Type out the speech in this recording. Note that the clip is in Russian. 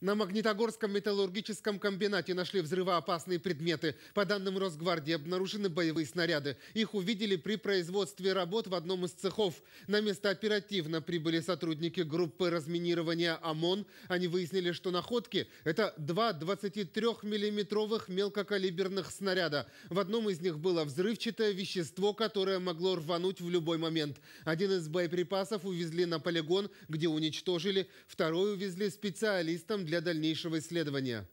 На Магнитогорском металлургическом комбинате нашли взрывоопасные предметы. По данным Росгвардии, обнаружены боевые снаряды. Их увидели при производстве работ в одном из цехов. На место оперативно прибыли сотрудники группы разминирования ОМОН. Они выяснили, что находки – это два 23-миллиметровых мелкокалиберных снаряда. В одном из них было взрывчатое вещество, которое могло рвануть в любой момент. Один из боеприпасов увезли на полигон, где уничтожили. Второй увезли специалистам для дальнейшего исследования.